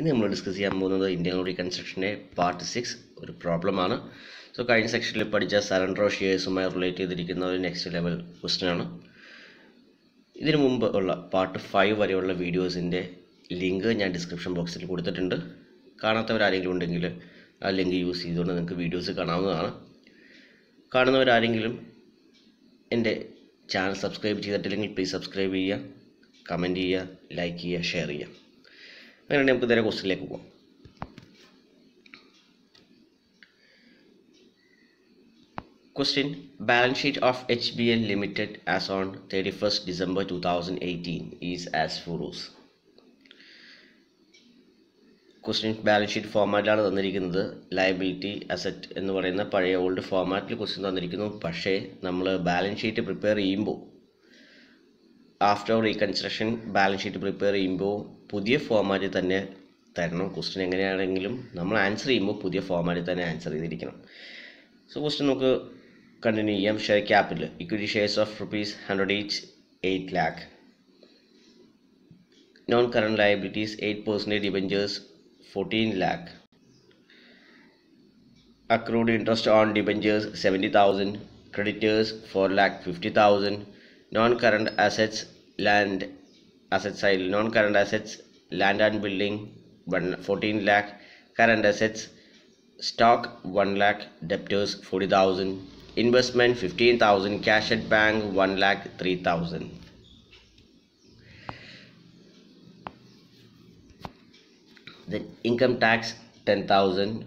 ഇന്ന് നമ്മൾ ഡിസ്കസ് ചെയ്യാൻ പോകുന്നത് ഇന്ത്യൻ റീകൺസ്ട്രക്ഷൻ്റെ പാർട്ട് സിക്സ് ഒരു പ്രോബ്ലമാണ് സോ കഴിഞ്ഞ സെക്ഷനിൽ പഠിച്ച സറണ്ടർ ഷെയർസുമായി റിലേറ്റ് ചെയ്തിരിക്കുന്ന ഒരു നെക്സ്റ്റ് ലെവൽ ആണ് ഇതിനു മുമ്പ് ഉള്ള പാർട്ട് ഫൈവ് വരെയുള്ള വീഡിയോസിൻ്റെ ലിങ്ക് ഞാൻ ഡിസ്ക്രിപ്ഷൻ ബോക്സിൽ കൊടുത്തിട്ടുണ്ട് കാണാത്തവരാരെങ്കിലും ഉണ്ടെങ്കിൽ ആ ലിങ്ക് യൂസ് ചെയ്തുകൊണ്ട് നിങ്ങൾക്ക് വീഡിയോസ് കാണാവുന്നതാണ് കാണുന്നവരാരെങ്കിലും എൻ്റെ ചാനൽ സബ്സ്ക്രൈബ് ചെയ്തിട്ടില്ലെങ്കിൽ പ്ലീസ് സബ്സ്ക്രൈബ് ചെയ്യുക കമൻറ്റ് ചെയ്യുക ലൈക്ക് ചെയ്യുക ഷെയർ ചെയ്യുക അങ്ങനെയാണെങ്കിൽ നമുക്ക് നേരെ ക്വസ്റ്റിനിലേക്ക് പോകാം B N limited as HBL thirty first December two thousand 2018 is as follows. Question balance sheet ഫോർമാറ്റിലാണ് തന്നിരിക്കുന്നത് ലയബിലിറ്റി അസറ്റ് എന്ന് പറയുന്ന പഴയ ഓൾഡ് ഫോർമാറ്റിൽ ക്വസ്റ്റ്യൻ തന്നിരിക്കുന്നു പക്ഷേ നമ്മൾ ബാലൻസ് ഷീറ്റ് പ്രിപ്പയർ ചെയ്യുമ്പോൾ after reconstruction balance sheet prepare ചെയ്യുമ്പോൾ പുതിയ ഫോമാറ്റിൽ തന്നെ തരണം ക്വസ്റ്റ്യൻ എങ്ങനെയാണെങ്കിലും നമ്മൾ ആൻസർ ചെയ്യുമ്പോൾ പുതിയ ഫോമാറ്റിൽ തന്നെ ആൻസർ ചെയ്തിരിക്കണം സോ ക്വസ്റ്റ്യൻ നമുക്ക് കണ്ടിന്യൂ ചെയ്യാം share capital equity shares of rupees hundred each eight lakh non current liabilities eight percentage debentures fourteen lakh accrued interest on seventy thousand creditors four lakh fifty thousand non current assets land assets side non-current assets land and building 14 lakh current assets stock 1 lakh debtors 40000 investment 15000 cash at bank 1 lakh 3000 then income tax 10000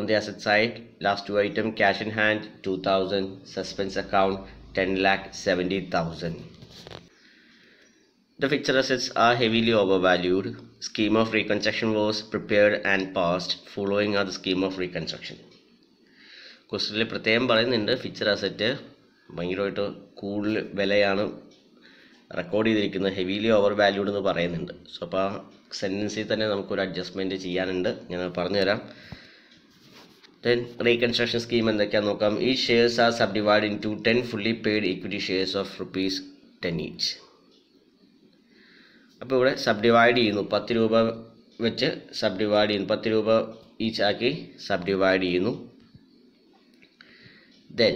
on the asset side last two item cash in hand 2000 suspense account 10 lakh 70,000. The fixed assets are heavily overvalued. Scheme of reconstruction was prepared and passed following are the scheme of reconstruction. ക്വസ്റ്റനിൽ പ്രത്യേകം പറയുന്നുണ്ട് fixed asset ഭയങ്കരമായിട്ട് കൂടുതൽ വിലയാണ് record ചെയ്തിരിക്കുന്നത് heavily over valued എന്ന് പറയുന്നുണ്ട് so അപ്പോൾ ആ സെൻറ്റൻസിൽ തന്നെ നമുക്കൊരു അഡ്ജസ്റ്റ്മെൻറ്റ് ചെയ്യാനുണ്ട് ഞാൻ പറഞ്ഞുതരാം then reconstruction scheme എന്തൊക്കെയാണെന്ന് നോക്കാം ഈ shares are subdivide into ten fully paid equity shares of rupees ten each അപ്പോൾ ഇവിടെ സബ് ഡിവൈഡ് ചെയ്യുന്നു പത്ത് രൂപ വെച്ച് സബ് ഡിവൈഡ് ചെയ്യുന്നു പത്ത് രൂപ ഈച്ച് ആക്കി സബ് ഡിവൈഡ് ചെയ്യുന്നു then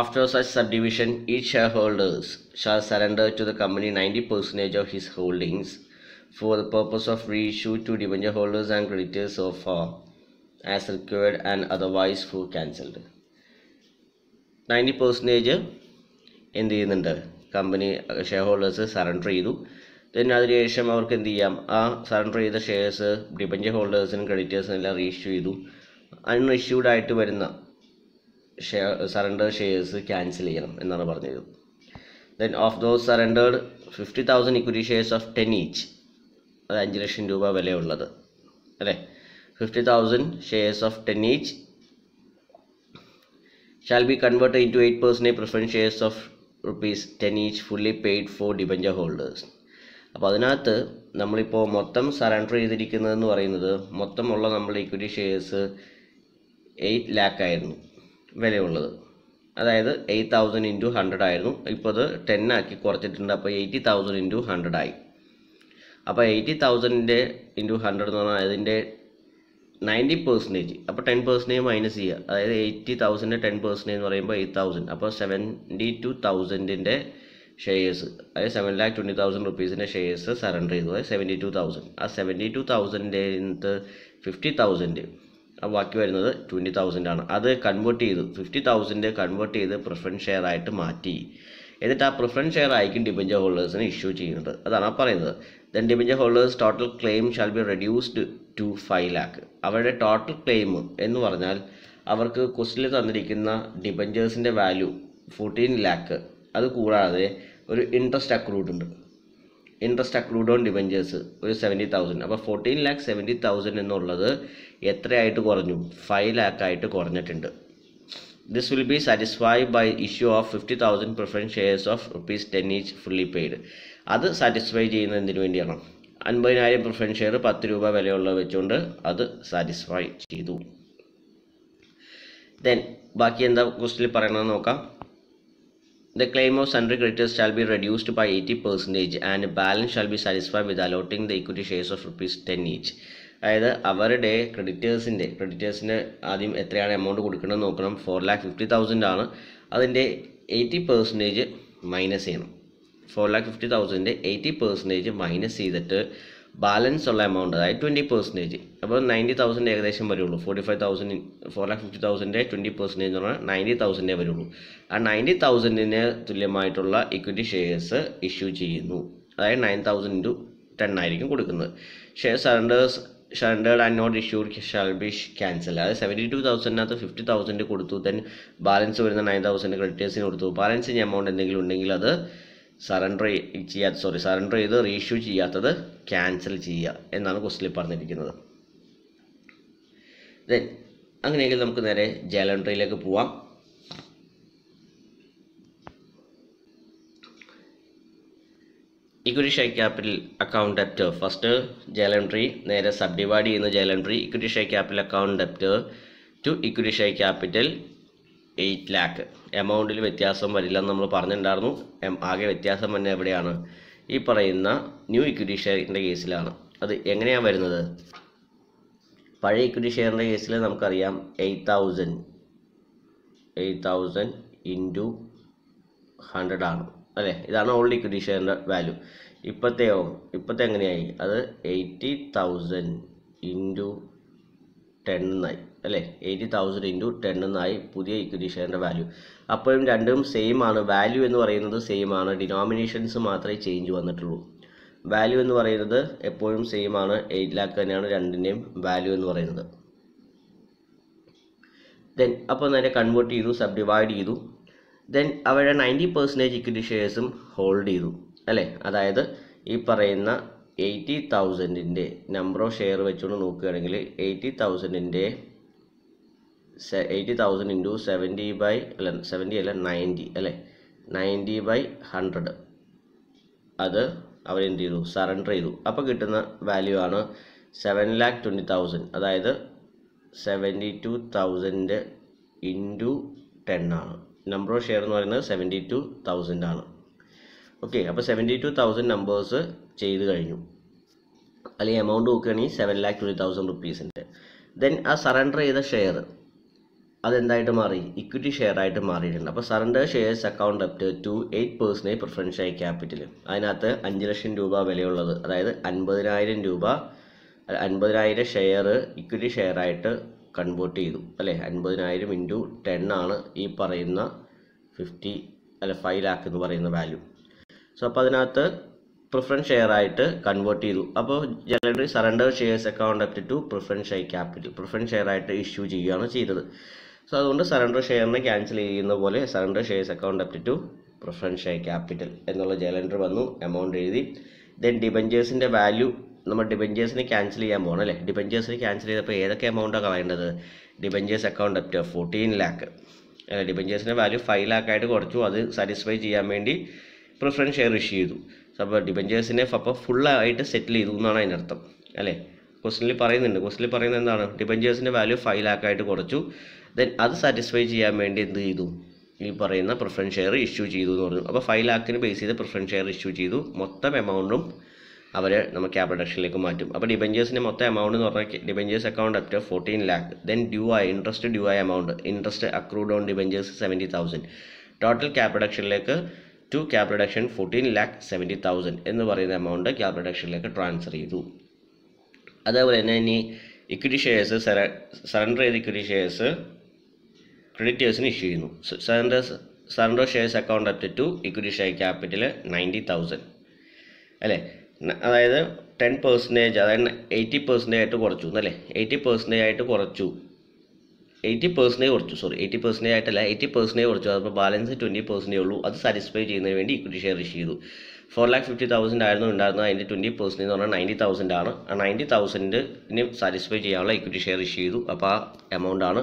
After such subdivision, each shareholders shall surrender to the company 90% of his holdings for the purpose of reissue to debenture holders and creditors so far uh, as required and otherwise who cancelled ninety percentage എന്ത് ചെയ്യുന്നുണ്ട് company shareholders surrender ചെയ്തു then അതിനുശേഷം അവർക്ക് എന്ത് ചെയ്യാം ആ surrender ചെയ്ത shares debenture ഹോൾഡേഴ്സിനും ക്രെഡിറ്റേഴ്സിനും എല്ലാം റീഇഷ്യൂ ചെയ്തു അൺ ഇഷ്യൂഡ് ആയിട്ട് വരുന്ന ഷെയർ സറണ്ടർ ഷെയർസ് ക്യാൻസൽ ചെയ്യണം എന്നാണ് പറഞ്ഞത് then of those surrendered fifty thousand equity shares of ten each അത് അഞ്ച് ലക്ഷം രൂപ വിലയുള്ളത് അല്ലേ fifty thousand shares of ten each shall be convert into eight percentage preference shares of rupees ten each fully paid for debenture holders അപ്പോൾ അതിനകത്ത് നമ്മളിപ്പോൾ മൊത്തം സറണ്ടർ ചെയ്തിരിക്കുന്നതെന്ന് പറയുന്നത് മൊത്തമുള്ള നമ്മുടെ ഇക്വിറ്റി ഷെയർസ് എയ്റ്റ് ലാക്ക് ആയിരുന്നു വിലയുള്ളത് അതായത് എയ്റ്റ് തൗസൻഡ് ഇൻറ്റു ഹൺഡ്രഡ് ആയിരുന്നു ഇപ്പോൾ അത് ടെൻ ആക്കി കുറച്ചിട്ടുണ്ട് അപ്പോൾ എയ്റ്റി തൗസൻഡ് ഇൻറ്റു ഹൺഡ്രഡ് ആയി അപ്പോൾ എയ്റ്റി തൗസൻഡിൻ്റെ ഇൻറ്റു ഹൺഡ്രഡ് എന്ന് പറഞ്ഞാൽ അതിൻ്റെ നയൻറ്റി പെർസെൻറ്റേജ് അപ്പോൾ ടെൻ പെർസെൻറ്റേജ് മൈനസ് ചെയ്യുക അതായത് എയ്റ്റി തൗസൻഡിൻ്റെ ടെൻ പെർസെൻറ്റേജ് എന്ന് പറയുമ്പോൾ എയ്റ്റ് തൗസൻഡ് അപ്പോൾ സെവൻറ്റി ടു തൗസൻഡിൻ്റെ ഷെയർസ് അതായത് സെവൻ ലാക്ക് ട്വൻറ്റി തൗസൻഡ് റുപ്പീസിൻ്റെ ഷെയർസ് സറണ്ടർ ചെയ്തു അതായത് സെവൻറ്റി ടു തൗസൻഡ് ആ സെവൻറ്റി ടു തൗസൻഡിൻ്റെ ഫിഫ്റ്റി തൗസൻഡ് ആ ബാക്കി വരുന്നത് ട്വൻറ്റി തൗസൻഡ് ആണ് അത് കൺവേർട്ട് ചെയ്തു ഫിഫ്റ്റി തൗസൻഡ് കൺവേർട്ട് ചെയ്ത് പ്രിഫറൻസ് ഷെയർ ആയിട്ട് മാറ്റി എന്നിട്ട് ആ പ്രിഫറൻസ് ഷെയർ ആയിരിക്കും ഡിബഞ്ചർ ഹോൾഡേഴ്സിന് ഇഷ്യൂ ചെയ്യുന്നത് അതാണ് പറയുന്നത് then debenture holders total claim shall be reduced to five lakh അവരുടെ ടോട്ടൽ ക്ലെയിം എന്ന് പറഞ്ഞാൽ അവർക്ക് ക്വസ്റ്റിൽ തന്നിരിക്കുന്ന ഡിബഞ്ചേഴ്സിൻ്റെ വാല്യൂ ഫോർട്ടീൻ ലാക്ക് അത് കൂടാതെ ഒരു ഇൻട്രസ്റ്റ് അക്രൂഡ് ഉണ്ട് ഇൻട്രസ്റ്റ് അക്രൂഡ് ഓൺ ഡിബഞ്ചേഴ്സ് ഒരു സെവൻറ്റി തൗസൻഡ് അപ്പോൾ ഫോർട്ടീൻ ലാക്ക് സെവൻറ്റി തൗസൻഡ് എന്നുള്ളത് എത്രയായിട്ട് കുറഞ്ഞു ഫൈവ് ലാക്കായിട്ട് കുറഞ്ഞിട്ടുണ്ട് this will be satisfied by issue of fifty thousand preference shares of rupees ten each fully paid അത് സാറ്റിസ്ഫൈ ചെയ്യുന്നതിന് വേണ്ടിയാണ് അൻപതിനായിരം പ്രിഫറൻസ് ഷെയർ പത്ത് രൂപ വിലയുള്ള വെച്ചുകൊണ്ട് അത് സാറ്റിസ്ഫൈ ചെയ്തു ദെൻ ബാക്കി എന്താ ക്വസ്റ്റിൽ പറയണമെന്ന് നോക്കാം The claim of sundry creditors shall be reduced by 80% and balance shall be satisfied with allotting the equity shares of rupees 10 each. അതായത് അവരുടെ ക്രെഡിറ്റേഴ്സിൻ്റെ ക്രെഡിറ്റേഴ്സിന് ആദ്യം എത്രയാണ് എമൗണ്ട് കൊടുക്കണമെന്ന് നോക്കണം ഫോർ ലാക്ക് ഫിഫ്റ്റി തൗസൻഡ് ആണ് അതിൻ്റെ എയ്റ്റി പെർസെൻറ്റേജ് മൈനസ് ചെയ്യണം four lakh fifty thousand eighty percentage minus ചെയ്തിട്ട് ബാലൻസ് ഉള്ള എമൗണ്ട് അതായത് ട്വൻറ്റി പെർസെൻറ്റേജ് അപ്പോൾ നയൻറ്റി തൗസൻഡ് ഏകദേശം വരുള്ളൂ forty five thousand four lakh fifty thousand twenty percentage എന്ന് പറഞ്ഞാൽ നയൻറ്റി തൗസൻഡേ വരുള്ളൂ ആ നയൻറ്റി തൗസൻഡിന് തുല്യമായിട്ടുള്ള ഇക്വിറ്റി ഷെയർസ് ഇഷ്യൂ ചെയ്യുന്നു അതായത് നയൻ തൗസൻഡ് ഇൻറ്റു ടെൻ ആയിരിക്കും കൊടുക്കുന്നത് share surrenders shunted and not issued shall be cancel അതായത് സെവൻറ്റി ടു തൗസൻഡിനകത്ത് ഫിഫ്റ്റി തൗസൻഡ് കൊടുത്തു ദെൻ ബാലൻസ് വരുന്ന നയൻ തൗസൻഡ് ക്രെഡിറ്റേഴ്സിന് കൊടുത്തു ബാലൻസിങ് എമൗണ്ട് എന്തെങ്കിലും ഉണ്ടെങ്കിൽ അത് സറണ്ടർ ചെയ്യാത്ത സോറി സറണ്ടർ ചെയ്ത് റീഇഷ്യൂ ചെയ്യാത്തത് ക്യാൻസൽ ചെയ്യുക എന്നാണ് ക്വസ്റ്റിൽ പറഞ്ഞിരിക്കുന്നത് ദെൻ അങ്ങനെയെങ്കിൽ നമുക്ക് നേരെ ജലണ്ടറിയിലേക്ക് പോവാം equity share capital account debit first journal entry നേരെ സബ് ഡിവൈഡ് ചെയ്യുന്ന journal entry equity share capital account debit to equity share capital eight lakh എമൗണ്ടിൽ വ്യത്യാസം എന്ന് നമ്മൾ പറഞ്ഞിട്ടുണ്ടായിരുന്നു ആകെ വ്യത്യാസം തന്നെ എവിടെയാണ് ഈ പറയുന്ന ന്യൂ ഇക്വിറ്റി ഷെയറിൻ്റെ കേസിലാണ് അത് എങ്ങനെയാണ് വരുന്നത് പഴയ ഇക്വിറ്റി ഷെയറിൻ്റെ കേസിൽ നമുക്കറിയാം eight thousand eight thousand into hundred ആണ് അല്ലേ ഇതാണ് ഓൾഡ് ഇക്വിറ്റി ഷെയറിൻ്റെ വാല്യൂ ഇപ്പോഴത്തെയോ ഇപ്പോഴത്തെ എങ്ങനെയായി അത് എയ്റ്റി തൗസൻഡ് ഇൻറ്റു ടെൻ എന്നായി അല്ലേ എയ്റ്റി തൗസൻഡ് ഇൻറ്റു ടെൻ എന്നായി പുതിയ ഇക്വിറ്റി ഷെയറിൻ്റെ വാല്യൂ അപ്പോഴും രണ്ടും സെയിം ആണ് വാല്യൂ എന്ന് പറയുന്നത് സെയിം ആണ് ഡിനോമിനേഷൻസ് മാത്രമേ ചേഞ്ച് വന്നിട്ടുള്ളൂ വാല്യൂ എന്ന് പറയുന്നത് എപ്പോഴും സെയിം ആണ് എയ്റ്റ് ലാക്ക് തന്നെയാണ് രണ്ടിൻ്റെയും വാല്യൂ എന്ന് പറയുന്നത് ദെൻ അപ്പോൾ നേരെ കൺവേർട്ട് ചെയ്തു സബ് ഡിവൈഡ് ചെയ്തു ദെൻ അവരുടെ നയൻറ്റി പെർസെൻറ്റേജ് ഇക്വിറ്റി ഷെയർസും ഹോൾഡ് ചെയ്തു അല്ലേ അതായത് ഈ പറയുന്ന എയ്റ്റി തൗസൻഡിൻ്റെ നമ്പർ ഓഫ് ഷെയർ വെച്ചുകൊണ്ട് നോക്കുകയാണെങ്കിൽ എയ്റ്റി തൗസൻഡിൻ്റെ eighty thousand into seventy by അല്ല സെവൻറ്റി അല്ല നയൻറ്റി അല്ലേ നയൻറ്റി ബൈ ഹൺഡ്രഡ് അത് അവരെന്ത് ചെയ്തു സറണ്ടർ ചെയ്തു അപ്പോൾ കിട്ടുന്ന വാല്യൂ ആണ് സെവൻ ലാക്ക് ട്വൻറ്റി തൗസൻഡ് അതായത് seventy two thousand into ten ആണ് നമ്പർ ഓഫ് ഷെയർ എന്ന് പറയുന്നത് സെവൻറ്റി ടു തൗസൻഡ് ആണ് ഓക്കെ അപ്പോൾ സെവൻറ്റി ടു തൗസൻഡ് നമ്പേഴ്സ് ചെയ്ത് കഴിഞ്ഞു അല്ലെങ്കിൽ എമൗണ്ട് നോക്കുകയാണെങ്കിൽ സെവൻ ലാക്ക് ട്വൻറ്റി തൗസൻഡ് റുപ്പീസിൻ്റെ ദെൻ ആ സറണ്ടർ ചെയ്ത ഷെയർ അതെന്തായിട്ട് മാറി ഇക്വിറ്റി ഷെയർ ആയിട്ട് മാറിയിട്ടുണ്ട് അപ്പോൾ surrender shares account up to eight percentage ആയി ക്യാപിറ്റൽ അതിനകത്ത് അഞ്ച് ലക്ഷം രൂപ വിലയുള്ളത് അതായത് അൻപതിനായിരം രൂപ അൻപതിനായിരം ഷെയർ ഇക്വിറ്റി ഷെയർ ആയിട്ട് കൺവേർട്ട് ചെയ്തു അല്ലേ അൻപതിനായിരം ഇൻറ്റു ടെൻ ആണ് ഈ പറയുന്ന ഫിഫ്റ്റി അല്ല ഫൈവ് ലാക്ക് എന്ന് പറയുന്ന വാല്യൂ സോ അപ്പോൾ അതിനകത്ത് പ്രിഫറൻസ് ഷെയർ ആയിട്ട് കൺവേർട്ട് ചെയ്തു അപ്പോൾ generally surrender shares account up to preference share capital preference share ആയിട്ട് ഇഷ്യൂ ചെയ്യുകയാണ് ചെയ്തത് സോ അതുകൊണ്ട് സറണ്ടർ ഷെയറിനെ ക്യാൻസൽ ചെയ്യുന്ന പോലെ surrender shares account upto to preference share capital എന്നുള്ള ജലണ്ടർ വന്നു എമൗണ്ട് എഴുതി ദെൻ ഡിബഞ്ചേഴ്സിൻ്റെ വാല്യൂ നമ്മൾ ഡിബഞ്ചേഴ്സിനെ ക്യാൻസൽ ചെയ്യാൻ പോകണം അല്ലേ ഡിബഞ്ചേഴ്സിനെ ക്യാൻസൽ ചെയ്തപ്പോൾ ഏതൊക്കെ എമൗണ്ടാണ് വേണ്ടത് debentures account upto to fourteen lakh അല്ല ഡിബഞ്ചേഴ്സിൻ്റെ വാല്യൂ ഫൈവ് ആയിട്ട് കുറച്ചു അത് സാറ്റിസ്ഫൈ ചെയ്യാൻ വേണ്ടി പ്രിഫറൻസ് ഷെയർ ഇഷ്യൂ ചെയ്തു അപ്പോൾ ഡിബഞ്ചേഴ്സിനെ അപ്പോൾ ഫുള്ളായിട്ട് സെറ്റിൽ ചെയ്തു എന്നാണ് അതിൻ്റെ അർത്ഥം അല്ലേ ക്വസ്റ്റിനിൽ പറയുന്നുണ്ട് ക്വസ്റ്റിനിൽ പറയുന്നത് എന്താണ് ഡിബഞ്ചേഴ്സിൻ്റെ വാല്യൂ ഫൈവ് ലാക്കായിട്ട് കുറച്ചു ദെൻ അത് സാറ്റിസ്ഫൈ ചെയ്യാൻ വേണ്ടി എന്ത് ചെയ്തു ഈ പറയുന്ന പ്രിഫറൻസ് ഷെയർ ഇഷ്യൂ ചെയ്തു എന്ന് പറഞ്ഞു അപ്പോൾ ഫൈവ് ലാക്കിന് ബേസ് ചെയ്ത് പ്രിഫറൻസ് ഷെയർ ഇഷ്യൂ ചെയ്തു മൊത്തം എമൗണ്ടും അവർ നമ്മൾ ക്യാപിറ്റൽ ഡക്ഷനിലേക്ക് മാറ്റും അപ്പോൾ ഡിബഞ്ചേഴ്സിൻ്റെ മൊത്തം എമൗണ്ട് എന്ന് പറഞ്ഞാൽ debentures account up to fourteen lakh then due ആയ ഇൻട്രസ്റ്റ് ഡ്യൂ ആയ amount interest accrued on debentures seventy thousand total cap to cap reduction fourteen lakh seventy thousand എന്ന് പറയുന്ന എമൗണ്ട് ക്യാപ് ട്രാൻസ്ഫർ ചെയ്തു അതേപോലെ തന്നെ ഇനി ഇക്വിറ്റി ഷെയർസ് സറണ്ടർ ചെയ്ത ഇക്വിറ്റി ഷെയർസ് ക്രെഡിറ്റേഴ്സിന് ഇഷ്യൂ ചെയ്യുന്നു surrender surrender shares account upto to equity share capital ninety thousand അല്ലേ അതായത് ടെൻ പെർസെൻറ്റേജ് അതായത് എയ്റ്റി പെർസെൻറ്റേജ് ആയിട്ട് കുറച്ചു എന്നല്ലേ എയ്റ്റി പെർസെൻറ്റേജ് ആയിട്ട് കുറച്ചു എയ്റ്റി പെർസെൻറ്റേജ് കുറച്ചു സോറി എയ്റ്റി പെർസെൻറ്റേജ് ആയിട്ടല്ല എയ്റ്റി പെർസെൻറ്റേജ് കുറച്ചു അതിപ്പോൾ ബാലൻസ് ട്വൻറ്റി പെർസെൻറ്റേ ഉള്ളൂ അത് സാറ്റിസ്ഫൈ ചെയ്യുന്നതിന് വേണ്ടി ഇക്വിറ്റി ഷെയർ ഇഷ്യൂ ചെയ്തു ഫോർ ലാക്ക് ഫിഫ്റ്റി തൗസൻഡ് ആയിരുന്നു ഉണ്ടായിരുന്നത് അതിൻ്റെ ട്വൻറ്റി പെർസെൻറ്റ് എന്ന് പറഞ്ഞാൽ നയൻറ്റി തൗസൻഡ് ആണ് ആ നയൻറ്റി തൗസൻഡിന് സാറ്റിസ്ഫൈ ചെയ്യാനുള്ള ഇക്വിറ്റി ഷെയർ ഇഷ്യൂ ചെയ്തു അപ്പോൾ ആ എമൗണ്ട് ആണ്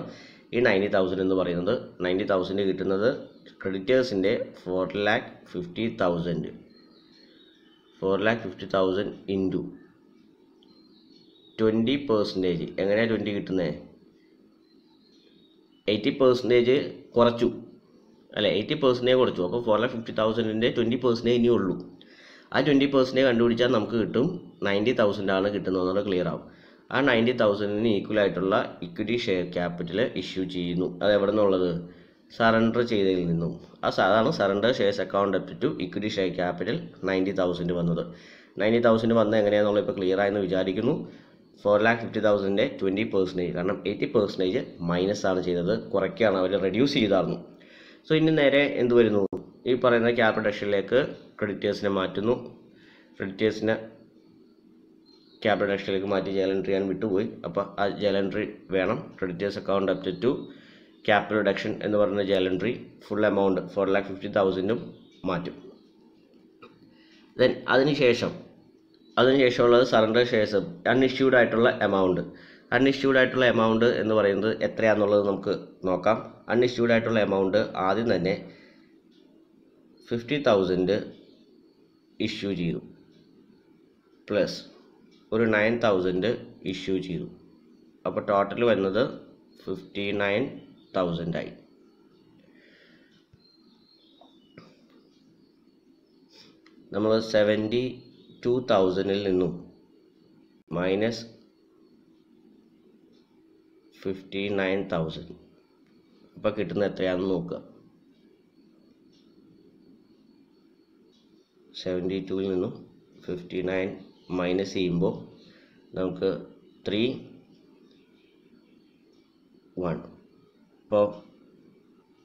ഈ നയൻറ്റി തൗസൻഡ് എന്ന് പറയുന്നത് നയൻറ്റി തൗസൻഡ് കിട്ടുന്നത് ക്രെഡിറ്റേഴ്സിൻ്റെ four lakh fifty thousand four lakh fifty thousand into twenty percentage എങ്ങനെയാണ് ട്വൻറ്റി കിട്ടുന്നത് എയ്റ്റി പേഴ്സൻറ്റേജ് കുറച്ചു അല്ല എയ്റ്റി പെർസെൻറ്റേജ് കുറച്ചു അപ്പോൾ ഫോർ ലാക്ക് ഫിഫ്റ്റി തൗസൻഡിൻ്റെ ട്വൻറ്റി പെർസെൻറ്റേജ് ഇനിയുള്ളൂ ആ ട്വൻറ്റി പെർസെൻറ്റേജ് കണ്ടുപിടിച്ചാൽ നമുക്ക് കിട്ടും നയൻറ്റി തൗസൻഡാണ് കിട്ടുന്നതെന്നുള്ളത് ക്ലിയർ ആവും ആ നയൻറ്റി തൗസൻഡിന് ഈക്വൽ ആയിട്ടുള്ള ഇക്വിറ്റി ഷെയർ ക്യാപിറ്റൽ ഇഷ്യൂ ചെയ്യുന്നു അത് എവിടെ നിന്നുള്ളത് സറണ്ടർ ചെയ്തതിൽ നിന്നും ആ സാധാരണ surrender shares account up to equity share capital ninety thousand വന്നത് നയൻറ്റി തൗസൻഡ് വന്നത് എങ്ങനെയാണെന്നുള്ളത് ഇപ്പോൾ ക്ലിയർ ആയെന്ന് വിചാരിക്കുന്നു ഫോർ ലാക്ക് ഫിഫ്റ്റി തൗസൻഡിൻ്റെ ട്വൻറ്റി പെർസെൻറ്റേജ് കാരണം എയ്റ്റി പെർസെൻറ്റേജ് മൈനസ് ആണ് ചെയ്തത് കുറയ്ക്കുകയാണ് അവർ റെഡ്യൂസ് ചെയ്തായിരുന്നു സോ ഇനി നേരെ എന്ത് വരുന്നു ഈ പറയുന്ന ക്യാപിറ്റൽ ഷെയറിലേക്ക് ക്രെഡിറ്റേഴ്സിനെ മാറ്റുന്നു ക്രെഡിറ്റേഴ്സിനെ ക്യാപിറ്റൽ ആക്ഷനിലേക്ക് മാറ്റി ജേൽ എൻട്രി ഞാൻ വിട്ടുപോയി അപ്പോൾ ആ ജേൽ എൻട്രി വേണം creditors account up to capital reduction എന്ന് പറയുന്ന journal entry full amount four lakh fifty തൗസൻഡും മാറ്റും ദെൻ അതിനുശേഷം അതിനുശേഷമുള്ളത് സറണ്ടർ ഷെയർസ് അൺഇഷ്യൂഡ് ആയിട്ടുള്ള എമൗണ്ട് അൺഇഷ്യൂഡ് ആയിട്ടുള്ള എമൗണ്ട് എന്ന് പറയുന്നത് എത്രയാണെന്നുള്ളത് നമുക്ക് നോക്കാം അൺഇഷ്യൂഡ് ആയിട്ടുള്ള എമൗണ്ട് ആദ്യം തന്നെ ഫിഫ്റ്റി തൗസൻഡ് ഇഷ്യൂ ചെയ്തു പ്ലസ് ഒരു നയൻ തൗസൻഡ് ഇഷ്യൂ ചെയ്തു അപ്പോൾ ടോട്ടൽ വരുന്നത് ഫിഫ്റ്റി നയൻ തൗസൻഡായി നമ്മൾ സെവൻറ്റി ടു തൗസൻഡിൽ നിന്നും മൈനസ് ഫിഫ്റ്റി നയൻ തൗസൻഡ് അപ്പോൾ കിട്ടുന്ന എത്രയാണെന്ന് നോക്കുക സെവൻറ്റി ടുവിൽ നിന്നും ഫിഫ്റ്റി നയൻ മൈനസ് ചെയ്യുമ്പോൾ നമുക്ക് ത്രീ വൺ ഇപ്പോൾ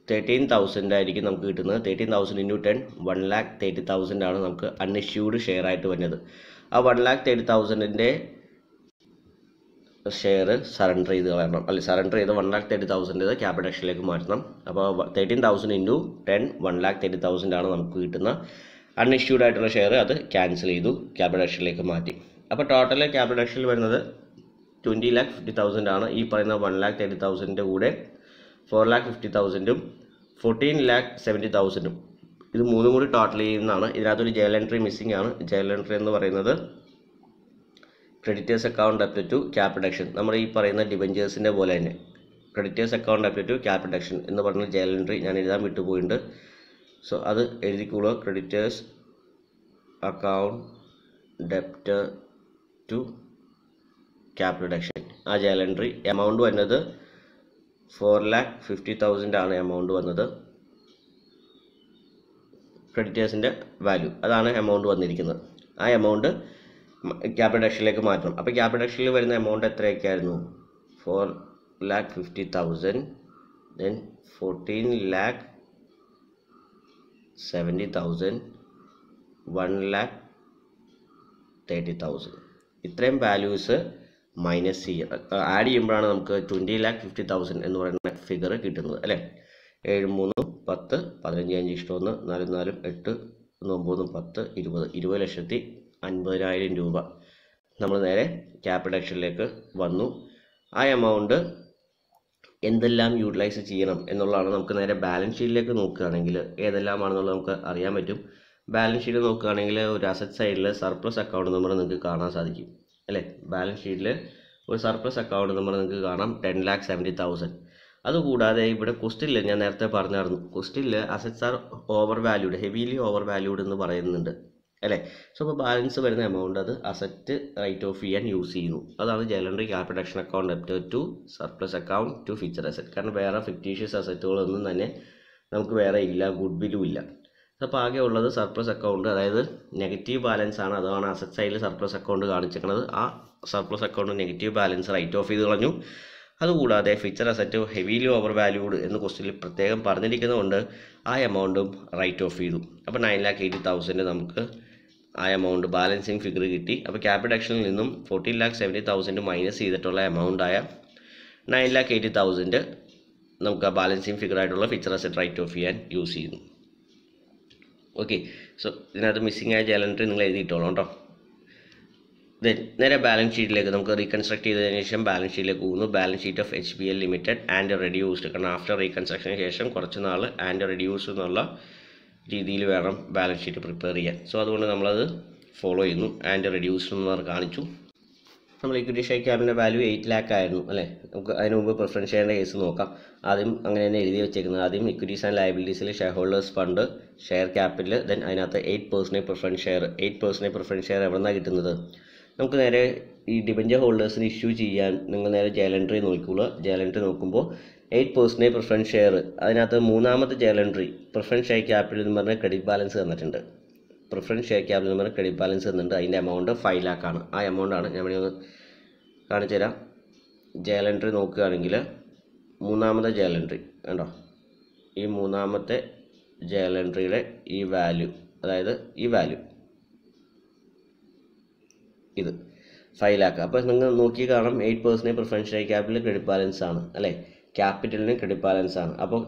തേർട്ടീൻ തൗസൻഡ് ആയിരിക്കും നമുക്ക് കിട്ടുന്നത് thirteen thousand into ten one lakh thirty thousand ആണ് നമുക്ക് അൺഇഷ്യൂഡ് ഷെയർ ആയിട്ട് വന്നത് ആ വൺ ലാക്ക് തേർട്ടി തൗസൻഡിൻ്റെ ഷെയർ സറണ്ടർ ചെയ്ത് കളയണം അല്ലെ സറണ്ടർ ചെയ്ത് one lakh thirty thousand capital ആക്ഷനിലേക്ക് മാറ്റണം അപ്പോൾ thirteen thousand into ten one lakh thirty thousand ആണ് നമുക്ക് കിട്ടുന്ന അൺഇഷ്യൂഡ് ആയിട്ടുള്ള ഷെയർ അത് ക്യാൻസൽ ചെയ്തു ക്യാപിറ്റൽ മാറ്റി അപ്പോൾ ടോട്ടൽ ക്യാപിറ്റൽ വരുന്നത് ട്വൻറ്റി ലാക്ക് ഫിഫ്റ്റി തൗസൻഡ് ആണ് ഈ പറയുന്ന വൺ ലാക്ക് തേർട്ടി തൗസൻഡിൻ്റെ കൂടെ ഫോർ ലാക്ക് ഫിഫ്റ്റി തൗസൻഡും ഫോർട്ടീൻ ലാക്ക് സെവൻറ്റി തൗസൻഡും ഇത് മൂന്നും കൂടി ടോട്ടൽ ചെയ്യുന്നതാണ് ഇതിനകത്തൊരു ജയൽ എൻട്രി മിസ്സിംഗ് ആണ് ജയൽ എൻട്രി എന്ന് പറയുന്നത് creditors account up to capital reduction നമ്മൾ ഈ പറയുന്ന ഡിബഞ്ചേഴ്സിൻ്റെ പോലെ തന്നെ creditors account up to capital reduction എന്ന് പറഞ്ഞ ജയൽ എൻട്രി ഞാൻ എഴുതാൻ വിട്ടുപോയിട്ടുണ്ട് സോ അത് എഴുതിക്കോളുക creditors account debit to cap reduction ആ ജയൽ എൻട്രി എമൗണ്ട് വന്നത് ഫോർ ലാക്ക് ഫിഫ്റ്റി തൗസൻഡ് ആണ് എമൗണ്ട് വന്നത് ക്രെഡിറ്റേഴ്സിൻ്റെ വാല്യൂ അതാണ് എമൗണ്ട് വന്നിരിക്കുന്നത് ആ എമൗണ്ട് ക്യാപ് റിഡക്ഷനിലേക്ക് മാറ്റണം അപ്പോൾ ക്യാപ് റിഡക്ഷനിൽ വരുന്ന എമൗണ്ട് എത്രയൊക്കെയായിരുന്നു four lakh fifty thousand then fourteen lakh seventy thousand one lakh thirty thousand ഇത്രയും വാല്യൂസ് മൈനസ് ചെയ്യുക ആഡ് ചെയ്യുമ്പോഴാണ് നമുക്ക് ട്വൻറ്റി ലാക്ക് ഫിഫ്റ്റി തൗസൻഡ് എന്ന് പറയുന്ന ഫിഗർ കിട്ടുന്നത് അല്ലേ ഏഴ് മൂന്ന് പത്ത് പതിനഞ്ച് അഞ്ച് ഇഷ്ടമൊന്ന് നാലും നാലും എട്ട് ഒമ്പതും പത്ത് ഇരുപത് ഇരുപത് ലക്ഷത്തി അൻപതിനായിരം രൂപ നമ്മൾ നേരെ ക്യാപിറ്റൽ വന്നു ആ എമൗണ്ട് എന്തെല്ലാം യൂട്ടിലൈസ് ചെയ്യണം എന്നുള്ളതാണ് നമുക്ക് നേരെ ബാലൻസ് ഷീറ്റിലേക്ക് നോക്കുകയാണെങ്കിൽ ഏതെല്ലാമാണെന്നുള്ളത് നമുക്ക് അറിയാൻ പറ്റും ബാലൻസ് ഷീറ്റ് നോക്കുകയാണെങ്കിൽ ഒരു അസറ്റ് സൈഡിൽ സർപ്ലസ് അക്കൗണ്ട് നമ്പർ നിങ്ങൾക്ക് കാണാൻ സാധിക്കും അല്ലേ ബാലൻസ് ഷീറ്റിൽ ഒരു സർപ്ലസ് അക്കൗണ്ട് നമ്പർ നിങ്ങൾക്ക് കാണാം ടെൻ ലാക്ക് സെവൻറ്റി തൗസൻഡ് അതുകൂടാതെ ഇവിടെ കൊസ്റ്റില് ഞാൻ നേരത്തെ പറഞ്ഞായിരുന്നു കൊസ്റ്റില് assets are over valued heavily over valued എന്ന് പറയുന്നുണ്ട് അല്ലേ സോ അപ്പോൾ ബാലൻസ് വരുന്ന എമൗണ്ട് അത് അസറ്റ് റൈറ്റ് ഓഫ് ചെയ്യാൻ യൂസ് ചെയ്യുന്നു അതാണ് journal entry cap action account debtor to surplus account to fixed asset കാരണം വേറെ ഫിക്റ്റീഷ്യസ് അസറ്റുകളൊന്നും തന്നെ നമുക്ക് വേറെ ഇല്ല ഗുഡ് ബില്ലും ഇല്ല അപ്പോൾ ആകെ ഉള്ളത് സർപ്ലസ് അക്കൗണ്ട് അതായത് നെഗറ്റീവ് ബാലൻസ് ആണ് അതാണ് അസറ്റ് സൈഡിൽ സർപ്ലസ് അക്കൗണ്ട് കാണിച്ചിരിക്കുന്നത് ആ surplus account negative balance write off ചെയ്ത് കളഞ്ഞു അതുകൂടാതെ fixed asset heavily over valued എന്ന് ക്വസ്റ്റിൽ പ്രത്യേകം പറഞ്ഞിരിക്കുന്നതുകൊണ്ട് ആ എമൗണ്ടും റൈറ്റ് ഓഫ് ചെയ്തു അപ്പോൾ നയൻ ലാക്ക് എയ്റ്റി തൗസൻഡ് നമുക്ക് ആ എമൗണ്ട് ബാലൻസിങ് ഫിഗർ കിട്ടി അപ്പോൾ ക്യാപിറ്റൽ ആക്ഷനിൽ നിന്നും fourteen lakh seventy thousand minus ചെയ്തിട്ടുള്ള എമൗണ്ടായ നയൻ ലാക്ക് എയ്റ്റി തൗസൻഡ് നമുക്ക് ആ ബാലൻസിങ് ഫിഗർ ആയിട്ടുള്ള ഫിക്സർ അസറ്റ് റൈറ്റ് ഓഫ് ചെയ്യാൻ യൂസ് ചെയ്യുന്നു ഓക്കെ സോ ഇതിനകത്ത് മിസ്സിങ് ആയ ജലൻട്രി നിങ്ങൾ എഴുതിയിട്ടോളാം കേട്ടോ ദെൻ നേരെ ബാലൻസ് ഷീറ്റിലേക്ക് നമുക്ക് റീകൺസ്ട്രക്ട് ചെയ്തതിന് ശേഷം ബാലൻസ് ഷീറ്റിലേക്ക് പോകുന്നു balance sheet of H B L limited and reduced കാരണം ആഫ്റ്റർ റീകൺസ്ട്രക്ഷന് ശേഷം കുറച്ച് നാൾ ആൻഡ് റെഡ്യൂസ് എന്നുള്ള രീതിയിൽ വേണം ബാലൻസ് ഷീറ്റ് പ്രിപ്പയർ ചെയ്യാൻ സോ അതുകൊണ്ട് നമ്മളത് ഫോളോ ചെയ്യുന്നു ആൻഡ് റെഡ്യൂസ് എന്ന് കാണിച്ചു നമ്മൾ ഇക്വിറ്റി ഷെയർ ക്യാപിൻ്റെ വാല്യൂ എയ്റ്റ് ലാക്ക് ആയിരുന്നു അല്ലേ നമുക്ക് അതിന് മുമ്പ് പ്രിഫറൻസ് ഷെയറിൻ്റെ കേസ് നോക്കാം ആദ്യം അങ്ങനെ തന്നെ എഴുതി വെച്ചേക്കുന്നത് ആദ്യം ഇക്വിറ്റീസ് ആൻഡ് ലയബിലിറ്റീസിൽ share holders fund share capital then അതിനകത്ത് eight percentage preference share eight percentage preference share എവിടെ നിന്നാണ് കിട്ടുന്നത് നമുക്ക് നേരെ ഈ ഡിബഞ്ചർ ഹോൾഡേഴ്സിന് ഇഷ്യൂ ചെയ്യാൻ നിങ്ങൾ നേരെ ജയലൻട്രി നോക്കിക്കോളൂ ജയലൻട്രി നോക്കുമ്പോൾ എയ്റ്റ് പേഴ്സൻറ്റേജ് പ്രിഫറൻസ് ഷെയർ അതിനകത്ത് മൂന്നാമത്തെ journal entry preference share capital എന്ന് പറഞ്ഞാൽ ക്രെഡിറ്റ് ബാലൻസ് തന്നിട്ടുണ്ട് പ്രിഫറൻസ് ഷെയർ ക്യാപിറ്റൽ എന്ന് പറഞ്ഞാൽ ക്രെഡിറ്റ് ബാലൻസ് തന്നിട്ടുണ്ട് അതിൻ്റെ എമൗണ്ട് ഫൈവ് ലാക്കാണ് ആ എമൗണ്ടാണ് ഞാൻ വേണമെങ്കിൽ ഒന്ന് കാണിച്ചു തരാം ജയൽ എൻട്രി നോക്കുകയാണെങ്കിൽ മൂന്നാമത്തെ ജയൽ എൻട്രി കണ്ടോ ഈ മൂന്നാമത്തെ ജയൽ എൻട്രിയുടെ ഈ വാല്യൂ അതായത് ഈ വാല്യൂ ഇത് ഫൈവ് ലാക്ക് അപ്പോൾ നിങ്ങൾ നോക്കി കാണാം eight percentage preferential capital credit balance ആണ് അല്ലേ ക്യാപിറ്റലിന് ക്രെഡിറ്റ് ബാലൻസ് ആണ് അപ്പോൾ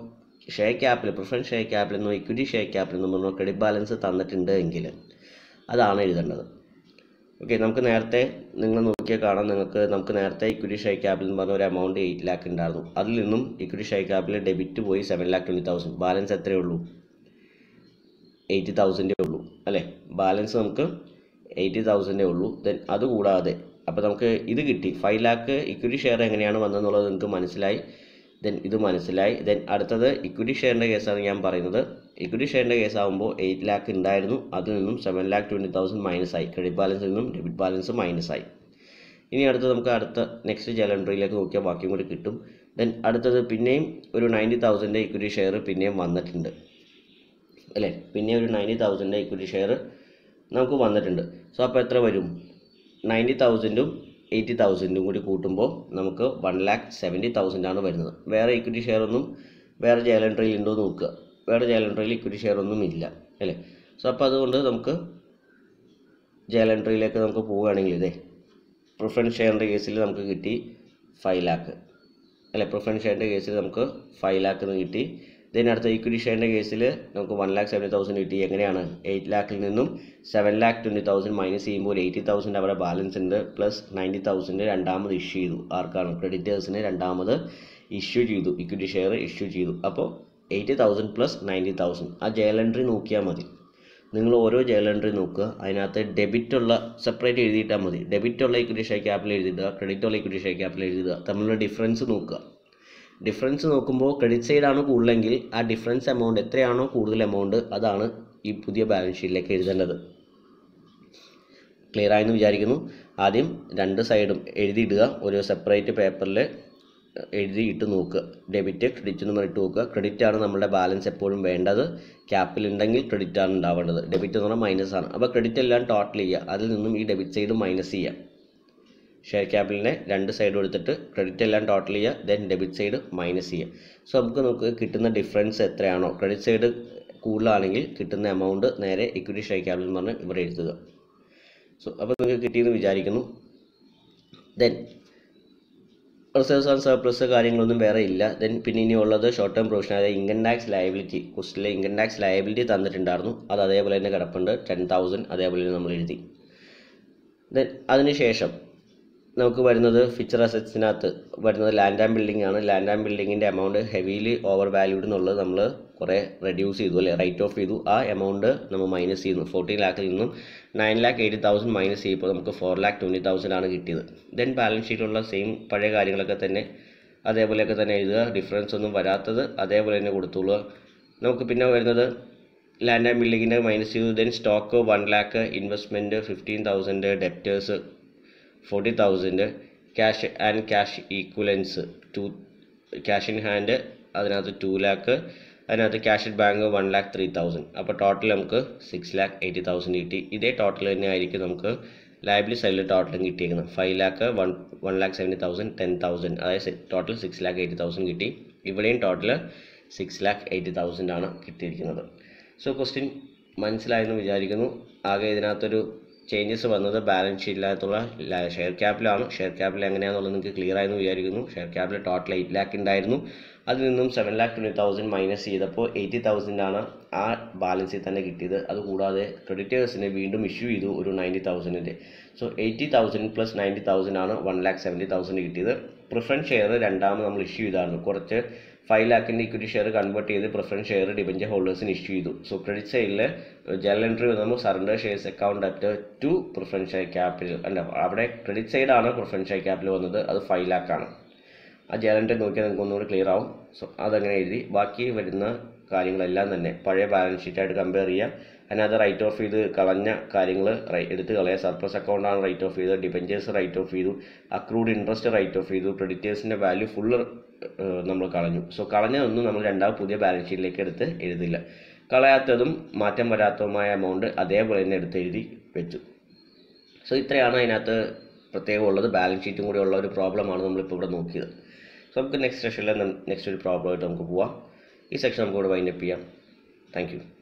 share capital preference share capital എന്നോ ഇക്വിറ്റി ഷെയർ ക്യാപിറ്റൽ എന്ന് പറഞ്ഞോ ക്രെഡിറ്റ് ബാലൻസ് തന്നിട്ടുണ്ട് എങ്കിൽ അതാണ് എഴുതേണ്ടത് ഓക്കെ നമുക്ക് നേരത്തെ നിങ്ങൾ നോക്കിയാൽ കാണാം നിങ്ങൾക്ക് നമുക്ക് നേരത്തെ ഇക്വിറ്റി ഷെയർ ക്യാപിറ്റൽ എന്ന് പറഞ്ഞ ഒരു എമൗണ്ട് എയ്റ്റ് ലാക്ക് ഉണ്ടായിരുന്നു അതിൽ നിന്നും ഇക്വിറ്റി ഷെയർ ക്യാപിറ്റൽ ഡെബിറ്റ് പോയി seven lakh twenty thousand balance എത്രയേ ഉള്ളൂ എയ്റ്റി തൗസൻഡേ ഉള്ളൂ അല്ലേ ബാലൻസ് നമുക്ക് എയ്റ്റി തൗസൻഡേ ഉള്ളൂ ദെൻ അതുകൂടാതെ അപ്പോൾ നമുക്ക് ഇത് കിട്ടി ഫൈവ് ലാക്ക് ഇക്വിറ്റി ഷെയർ എങ്ങനെയാണ് വന്നതെന്നുള്ളത് നിങ്ങൾക്ക് മനസ്സിലായി ദെൻ ഇത് മനസ്സിലായി ദെൻ അടുത്തത് ഇക്വിറ്റി ഷെയറിൻ്റെ കേസാണ് ഞാൻ പറയുന്നത് ഇക്വിറ്റി ഷെയറിൻ്റെ കേസാകുമ്പോൾ എയ്റ്റ് ലാക്ക് ഉണ്ടായിരുന്നു അതിൽ നിന്നും seven lakh twenty thousand minus ആയി ക്രെഡിറ്റ് ബാലൻസിൽ നിന്നും ഡെബിറ്റ് ബാലൻസ് മൈനസ് ആയി ഇനി അടുത്ത് നമുക്ക് അടുത്ത നെക്സ്റ്റ് ജലൻട്രിയിലേക്ക് നോക്കിയാൽ ബാക്കിയും കൂടി കിട്ടും ദെൻ അടുത്തത് പിന്നെയും ഒരു നയൻറ്റി തൗസൻഡ് ഇക്വിറ്റി ഷെയർ പിന്നെയും വന്നിട്ടുണ്ട് അല്ലേ പിന്നെ ഒരു നയൻറ്റി തൗസൻഡ് ഇക്വിറ്റി ഷെയർ നമുക്ക് വന്നിട്ടുണ്ട് സോ അപ്പോൾ എത്ര വരും നയൻറ്റി തൗസൻഡും എയ്റ്റി തൗസൻഡും കൂടി കൂട്ടുമ്പോൾ നമുക്ക് വൺ ലാക്ക് സെവൻറ്റി തൗസൻഡാണ് വരുന്നത് വേറെ ഇക്വിറ്റി ഷെയർ ഒന്നും വേറെ ജയലൻട്രിയിൽ ഉണ്ടോ എന്ന് നോക്കുക വേറെ ജയലൻട്രിയിൽ ഇക്വിറ്റി ഷെയർ ഒന്നും ഇല്ല അല്ലേ സോ അപ്പോൾ അതുകൊണ്ട് നമുക്ക് ജയലൻട്രിയിലേക്ക് നമുക്ക് പോവുകയാണെങ്കിൽ ഇതേ പ്രിഫറൻസ് ഷെയറിൻ്റെ കേസിൽ നമുക്ക് കിട്ടി ഫൈവ് ലാക്ക് അല്ലേ പ്രിഫറൻസ് ഷെയറിൻ്റെ കേസിൽ നമുക്ക് ഫൈവ് ലാക്ക് എന്ന് കിട്ടി ഇതിനടുത്ത ഇക്വിറ്റി ഷെയറിൻ്റെ കേസിൽ നമുക്ക് വൺ ലാക്ക് സെവൻറ്റി തൗസൻഡ് കിട്ടി എങ്ങനെയാണ് എയ്റ്റ് ലാക്കിൽ നിന്നും seven lakh twenty thousand minus ചെയ്യുമ്പോൾ ഒരു എയ്റ്റി തൗസൻഡ് അവിടെ ബാലൻസ് ഉണ്ട് പ്ലസ് നയൻറ്റി തൗസൻഡ് രണ്ടാമത് ഇഷ്യൂ ചെയ്തു ആർക്കാണ് ക്രെഡിറ്റേഴ്സിന് രണ്ടാമത് ഇഷ്യൂ ചെയ്തു ഇക്വിറ്റി ഷെയർ ഇഷ്യൂ ചെയ്തു അപ്പോൾ eighty thousand plus ninety thousand ആ ജയൽ എൻട്രി നോക്കിയാൽ മതി നിങ്ങൾ ഓരോ ജയൽ എൻട്രി നോക്കുക അതിനകത്ത് ഡെബിറ്റ് ഉള്ള സെപ്പറേറ്റ് എഴുതിയിട്ടാൽ മതി ഡെബിറ്റ് ഉള്ള ഇക്വിറ്റി ഷെയർ ക്യാപിറ്റൽ എഴുതിയിട്ടുക ക്രെഡിറ്റ് ഉള്ള ഇക്വിറ്റി ഷെയർ ക്യാപിറ്റൽ എഴുതിയിടുക തമ്മിലുള്ള ഡിഫറൻസ് നോക്കുക ഡിഫറൻസ് നോക്കുമ്പോൾ ക്രെഡിറ്റ് സൈഡാണ് കൂടുതലെങ്കിൽ ആ ഡിഫറൻസ് എമൗണ്ട് എത്രയാണോ കൂടുതൽ എമൗണ്ട് അതാണ് ഈ പുതിയ ബാലൻസ് ഷീറ്റിലേക്ക് എഴുതേണ്ടത് ക്ലിയർ ആയെന്ന് വിചാരിക്കുന്നു ആദ്യം രണ്ട് സൈഡും എഴുതിയിടുക ഒരു സെപ്പറേറ്റ് പേപ്പറിൽ എഴുതിയിട്ട് നോക്കുക ഡെബിറ്റ് ക്രെഡിറ്റ് എന്ന് പറഞ്ഞിട്ട് നോക്കുക ക്രെഡിറ്റ് ആണ് നമ്മുടെ ബാലൻസ് എപ്പോഴും വേണ്ടത് ക്യാപ്പിൽ ഉണ്ടെങ്കിൽ ക്രെഡിറ്റ് ആണ് ഉണ്ടാവേണ്ടത് ഡെബിറ്റ് എന്ന് പറഞ്ഞാൽ മൈനസ് ആണ് അപ്പോൾ ക്രെഡിറ്റ് എല്ലാം ടോട്ടൽ ചെയ്യുക അതിൽ നിന്നും ഈ ഡെബിറ്റ് സൈഡ് മൈനസ് ചെയ്യുക ഷെയർ ക്യാപിറ്റലിനെ രണ്ട് സൈഡും എടുത്തിട്ട് ക്രെഡിറ്റ് എല്ലാം ടോട്ടൽ ചെയ്യുക ദെൻ ഡെബിറ്റ് സൈഡ് മൈനസ് ചെയ്യുക സോ നമുക്ക് നമുക്ക് കിട്ടുന്ന ഡിഫറൻസ് എത്രയാണോ ക്രെഡിറ്റ് സൈഡ് കൂടുതലാണെങ്കിൽ കിട്ടുന്ന എമൗണ്ട് നേരെ ഇക്വിറ്റി ഷെയർ ക്യാപിറ്റൽ എന്ന് പറഞ്ഞാൽ ഇവിടെ എഴുതുക സോ അപ്പോൾ നിങ്ങൾക്ക് കിട്ടിയെന്ന് വിചാരിക്കുന്നു ദെൻ റിസേഴ്സ് ആൻഡ് സർപ്ലസ് കാര്യങ്ങളൊന്നും വേറെ ഇല്ല ദെൻ പിന്നെ ഇനി ഉള്ളത് ഷോർട്ട് ടേം പ്രൊവിഷൻ അതായത് ഇൻകം ടാക്സ് ലയബിലിറ്റി ക്വസ്റ്റിലെ ഇൻകം ടാക്സ് ലയബിലിറ്റി തന്നിട്ടുണ്ടായിരുന്നു അത് അതേപോലെ തന്നെ കിടപ്പുണ്ട് ടെൻ തൗസൻഡ് അതേപോലെ തന്നെ നമ്മൾ എഴുതി ദെൻ അതിനുശേഷം നമുക്ക് വരുന്നത് ഫിച്ചർ അസറ്റ്സിനകത്ത് വരുന്നത് ലാൻഡ് ആൻഡ് ബിൽഡിംഗ് ആണ് ലാൻഡ് ആൻഡ് ബിൽഡിങ്ങിൻ്റെ എമൗണ്ട് ഹെവിലി ഓവർ വാല്യൂഡ് എന്നുള്ളത് നമ്മൾ കുറേ റെഡ്യൂസ് ചെയ്തു അല്ലേ റൈറ്റ് ഓഫ് ചെയ്തു ആ എമൗണ്ട് നമ്മൾ മൈനസ് ചെയ്യുന്നു ഫോർട്ടീൻ ലാക്കിൽ നിന്നും nine lakh eighty thousand minus ചെയ്യുമ്പോൾ നമുക്ക് ഫോർ ലാക്ക് ട്വൻറ്റി തൗസൻഡ് ആണ് കിട്ടിയത് ദെൻ ബാലൻസ് ഷീറ്റിലുള്ള സെയിം പഴയ കാര്യങ്ങളൊക്കെ തന്നെ അതേപോലെയൊക്കെ തന്നെ എഴുതുക ഡിഫറൻസ് ഒന്നും വരാത്തത് അതേപോലെ തന്നെ കൊടുത്തുള്ളൂ നമുക്ക് പിന്നെ വരുന്നത് ലാൻഡ് ആൻഡ് ബിൽഡിങ്ങിൻ്റെ മൈനസ് ചെയ്തു then stock one lakh investment fifteen thousand debtors forty thousand cash and cash equivalents to cash in hand അതിനകത്ത് ടു ലാക്ക് അതിനകത്ത് cash in bank one lakh three thousand അപ്പോൾ ടോട്ടൽ നമുക്ക് സിക്സ് ലാക്ക് എയ്റ്റി തൗസൻഡ് കിട്ടി ഇതേ total തന്നെ ആയിരിക്കും നമുക്ക് ലൈബിലി സൈഡിൽ ടോട്ടലും കിട്ടിയിരിക്കുന്നത് five lakh one one lakh seventy thousand ten thousand അതായത് total six lakh eighty thousand കിട്ടി ഇവിടെയും ടോട്ടൽ സിക്സ് ലാക്ക് എയ്റ്റി തൗസൻഡാണ് കിട്ടിയിരിക്കുന്നത് സോ ക്വസ്റ്റ്യൻ മനസ്സിലായെന്ന് വിചാരിക്കുന്നു ആകെ ഇതിനകത്തൊരു ചേഞ്ചസ് വന്നത് ബാലൻസ് ഷീറ്റിനകത്തുള്ള ഷെയർ ക്യാപിലാണ് ഷെയർ ക്യാപിറ്റൽ എങ്ങനെയാണെന്നുള്ളത് നിങ്ങൾക്ക് ക്ലിയർ ആയെന്ന് വിചാരിക്കുന്നു share capital total eight lakh ഉണ്ടായിരുന്നു അതിൽ നിന്നും seven lakh twenty thousand minus ചെയ്തപ്പോൾ എയ്റ്റി തൗസൻഡാണ് ആ ബാലൻസിൽ തന്നെ കിട്ടിയത് അതുകൂടാതെ ക്രെഡിറ്റേഴ്സിന് വീണ്ടും ഇഷ്യൂ ചെയ്തു ഒരു നയൻറ്റി തൗസൻഡിൻ്റെ so eighty thousand plus ninety thousand ആണ് വൺ ലാക്ക് സെവൻറ്റി തൗസൻഡ് കിട്ടിയത് പ്രിഫറൻസ് ഷെയർ രണ്ടാമത് നമ്മൾ ഇഷ്യൂ ചെയ്താണ് കുറച്ച് ഫൈവ് ലാക്കിൻ്റെ ഇക്വിറ്റി ഷെയർ കൺവേർട്ട് ചെയ്ത് പ്രിഫറൻസ് ഷെയർ ഡിബഞ്ചർ ഹോൾഡേഴ്സിന് ഇഷ്യൂ ചെയ്തു സോ ക്രെഡിറ്റ് സൈഡിൽ ജനറൽ എൻട്രി നമ്മൾ surrender shares account at to preference share capital അല്ല അവിടെ ക്രെഡിറ്റ് സൈഡാണ് പ്രിഫറൻസ് ഷെയർ ക്യാപിറ്റൽ വന്നത് അത് ഫൈവ് ലാക്കാണ് ആ ജനറൽ എൻട്രി നോക്കിയാൽ നിങ്ങൾക്ക് ഒന്നുകൂടി ക്ലിയർ ആവും സോ അതങ്ങനെ എഴുതി ബാക്കി വരുന്ന കാര്യങ്ങളെല്ലാം തന്നെ പഴയ ബാലൻസ് ഷീറ്റായിട്ട് കമ്പയർ ചെയ്യുക അതിനകത്ത് റൈറ്റ് ഓഫ് ചെയ്ത് കളഞ്ഞ കാര്യങ്ങൾ എടുത്ത് കളയുക സർപ്ലസ് അക്കൗണ്ടാണ് റൈറ്റ് ഓഫ് ചെയ്തത് ഡിബഞ്ചേഴ്സ് റൈറ്റ് ഓഫ് ചെയ്തു അക്രൂഡ് ഇൻട്രസ്റ്റ് റൈറ്റ് ഓഫ് ചെയ്തു ക്രെഡിറ്റേഴ്സിൻ്റെ വാല്യൂ ഫുള്ള് നമ്മൾ കളഞ്ഞു സോ കളഞ്ഞതൊന്നും നമ്മൾ രണ്ടാമത് പുതിയ ബാലൻസ് ഷീറ്റിലേക്ക് എടുത്ത് എഴുതില്ല കളയാത്തതും മാറ്റം വരാത്തതുമായ എമൗണ്ട് അതേപോലെ തന്നെ എടുത്ത് എഴുതി വെച്ചു സോ ഇത്രയാണ് അതിനകത്ത് പ്രത്യേകം ഉള്ളത് ബാലൻസ് ഷീറ്റും കൂടി ഉള്ള ഒരു പ്രോബ്ലമാണ് നമ്മളിപ്പോൾ ഇവിടെ നോക്കിയത് സോ നമുക്ക് നെക്സ്റ്റ് സെഷനിൽ നെക്സ്റ്റ് ഒരു പ്രോബ്ലമായിട്ട് നമുക്ക് പോവാം ഈ സെക്ഷൻ നമുക്ക് ഇവിടെ വൈൻഡപ്പ് ചെയ്യാം താങ്ക്